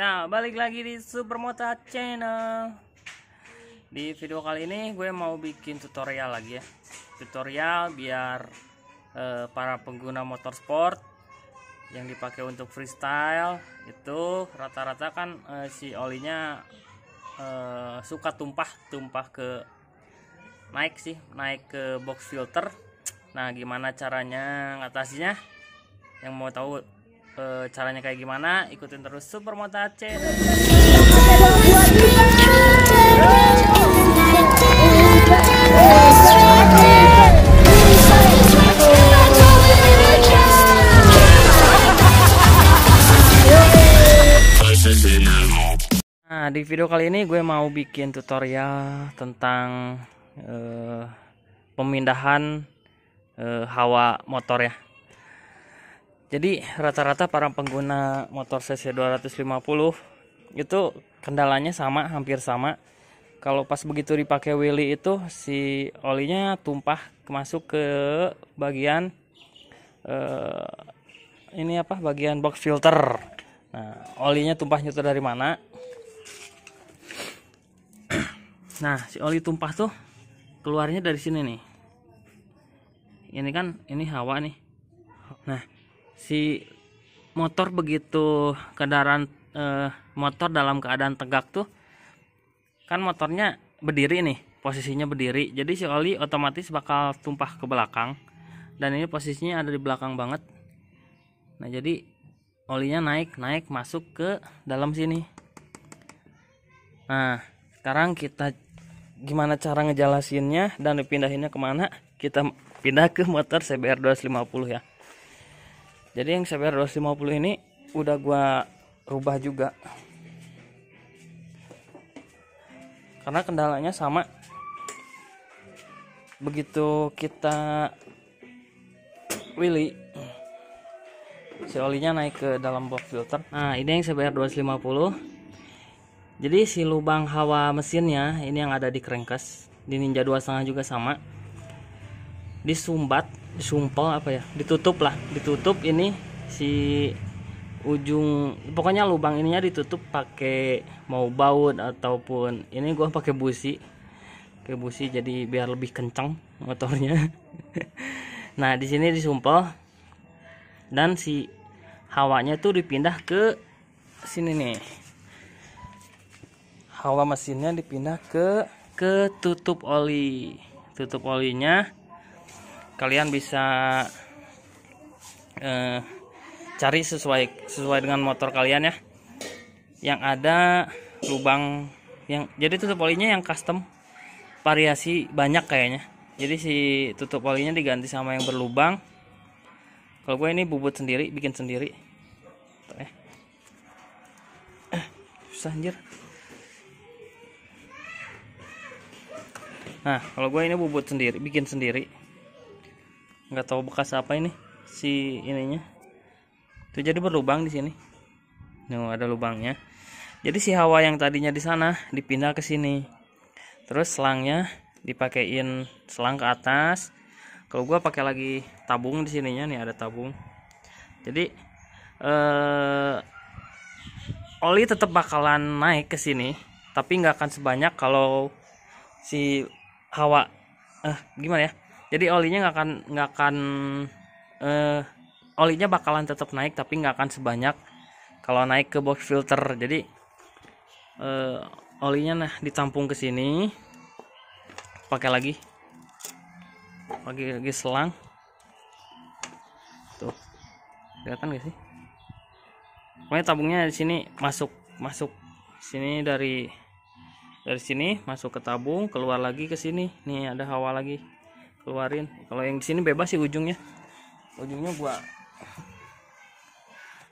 Ya, balik lagi di Supermota Channel. Di video kali ini gue mau bikin tutorial lagi ya. Tutorial biar eh, para pengguna motorsport yang dipakai untuk freestyle itu rata-rata kan eh, si olinya eh, suka tumpah tumpah ke naik sih, naik ke box filter. Nah, gimana caranya ngatasinya? Yang mau tahu e, caranya kayak gimana ikutin terus super C Nah, di video kali ini gue mau bikin tutorial tentang uh, pemindahan uh, hawa motor ya jadi rata-rata para pengguna motor CC 250 itu kendalanya sama, hampir sama. Kalau pas begitu dipakai wheelie itu si olinya tumpah masuk ke bagian eh, ini apa? Bagian box filter. Nah, olinya tumpahnya itu dari mana? Nah, si oli tumpah tuh keluarnya dari sini nih. Ini kan ini hawa nih. Nah, si motor begitu kendaraan eh, motor dalam keadaan tegak tuh kan motornya berdiri nih posisinya berdiri jadi si oli otomatis bakal tumpah ke belakang dan ini posisinya ada di belakang banget nah jadi olinya naik naik masuk ke dalam sini nah sekarang kita gimana cara ngejelasinnya dan dipindahinnya kemana kita pindah ke motor CBR 250 ya jadi yang CBR 250 ini udah gua rubah juga karena kendalanya sama begitu kita Willy si olinya naik ke dalam box filter nah ini yang CBR 250 jadi si lubang hawa mesinnya ini yang ada di crankcase di Ninja 2.5 juga sama disumbat disumpel apa ya ditutup lah ditutup ini si ujung pokoknya lubang ininya ditutup pakai mau baut ataupun ini gua pakai busi ke busi jadi biar lebih kencang motornya nah di sini disumpel dan si hawanya tuh dipindah ke sini nih hawa mesinnya dipindah ke ke tutup oli tutup olinya kalian bisa eh, cari sesuai sesuai dengan motor kalian ya yang ada lubang yang jadi tutup olinya yang custom variasi banyak kayaknya jadi si tutup olinya diganti sama yang berlubang kalau gue ini bubut sendiri bikin sendiri eh susah anjir nah kalau gue ini bubut sendiri bikin sendiri nggak tahu bekas apa ini si ininya tuh jadi berlubang di sini nih ada lubangnya jadi si hawa yang tadinya di sana dipindah ke sini terus selangnya dipakein selang ke atas kalau gua pakai lagi tabung di sininya nih ada tabung jadi eh, oli tetap bakalan naik ke sini tapi nggak akan sebanyak kalau si hawa eh gimana ya jadi olinya nggak akan nggak akan uh, olinya bakalan tetap naik tapi nggak akan sebanyak kalau naik ke box filter jadi uh, olinya nah ditampung ke sini pakai lagi pakai lagi selang tuh kelihatan gak sih pokoknya tabungnya di sini masuk masuk sini dari dari sini masuk ke tabung keluar lagi ke sini nih ada hawa lagi keluarin kalau yang sini bebas sih ujungnya ujungnya gua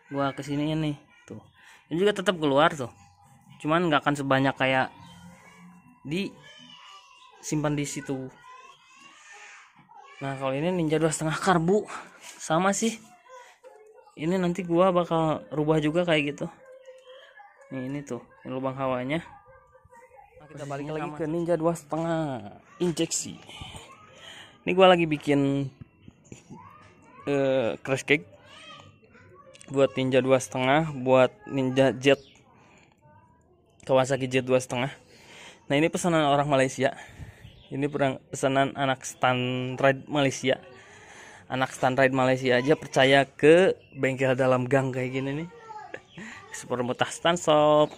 gua kesini nih tuh ini juga tetap keluar tuh cuman nggak akan sebanyak kayak di simpan di situ nah kalau ini ninja dua setengah karbu sama sih ini nanti gua bakal rubah juga kayak gitu nih ini tuh ini lubang hawanya nah, kita balik lagi ke ninja dua setengah injeksi ini gue lagi bikin uh, eh, crash cake buat ninja dua setengah buat ninja jet Kawasaki jet dua setengah nah ini pesanan orang Malaysia ini pesanan anak stand ride Malaysia anak stand ride Malaysia aja percaya ke bengkel dalam gang kayak gini nih super mutah stand shop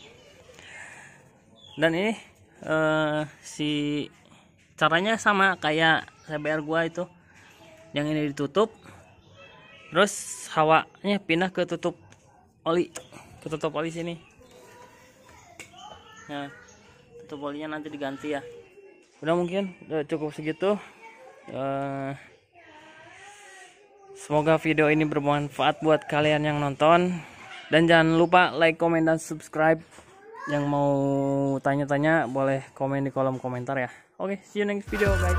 dan ini uh, si caranya sama kayak CBR gua itu yang ini ditutup terus hawanya pindah ke tutup oli ke tutup oli sini nah tutup olinya nanti diganti ya udah mungkin udah cukup segitu uh, semoga video ini bermanfaat buat kalian yang nonton dan jangan lupa like, comment, dan subscribe yang mau tanya-tanya boleh komen di kolom komentar ya. Oke, okay, see you next video guys.